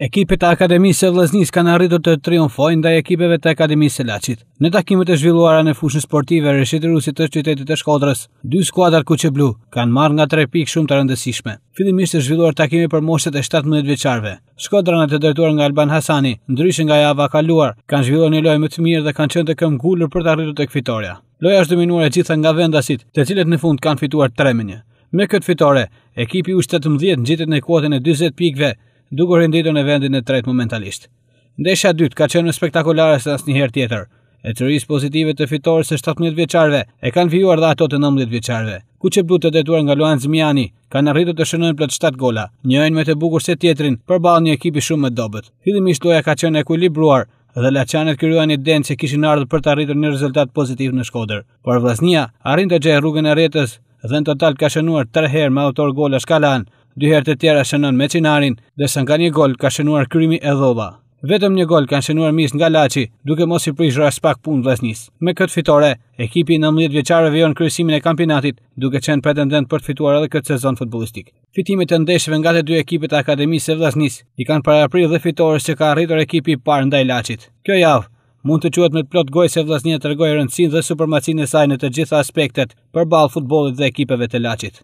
Ekipet e Akademisë së Vllaznis kanë arritur të triumfojnë ndaj ekipeve të Akademisë së Laçit. Në takimet e zhvilluara në fushën sportive Reshit Rusi të qytetit të Shkodrës, dy skuadrat kuqe blu kanë marrë nga 3 pikë shumë të rëndësishme. Fillimisht është zhvilluar takimi për moshat e 17 vjeçarëve. Shkodra në të drejtuar nga Alban Hasani, ndryshe nga java e kaluar, kanë zhvilluar një lojë më të mirë dhe kanë qenë të këmbë ngulur për të arritur tek fitoria. Loja është dominuar e gjitha nga vendasit, të cilët në fund kanë fituar 3-1. Me këtë fitore, ekipi U17 ngjitet në kuotën e 40 pikëve, duke renditur në vendin e tretë momentalisht. e dytë ka qenë spektakolare se asnjëherë tjetër. E të rrisë pozitive të fitorës së 17 vjeqarve e kanë vijuar dhe ato të 19 vjeqarve. Ku që blu të detuar nga Luan Zmiani, kanë arritu të shënojnë plët 7 gola, njëjnë me të bukur se tjetrin për balë një ekipi shumë me dobet. Fidimisht loja ka qenë ekulibruar dhe Laçanet kryua një denë që kishin ardhë për të arritur një rezultat pozitiv në shkoder. Por Vlasnia arrin të gjej rrugën e rjetës dhe në total ka shënuar 3 herë me autor gola shkalanë, dy herë të tjera shënon me Çinarin, ndërsa nga një gol ka shënuar Krymi e Dholla. Vetëm një gol kanë shënuar mis nga Laçi, duke mos i prishur as pak punë vllaznis. Me këtë fitore, ekipi 19 vjeçar vjen kryesimin e kampionatit, duke qenë pretendent për të fituar edhe këtë sezon futbollistik. Fitimet e ndeshjeve nga të dy ekipet e Akademisë së Vllaznis i kanë paraqitur dhe fitores që ka arritur ekipi i parë ndaj Laçit. Kjo javë mund të quhet me plot gojë se Vllaznia tregoi rëndësinë dhe supremacinë e saj në të gjitha aspektet, përballë futbollit dhe ekipeve të Laçit.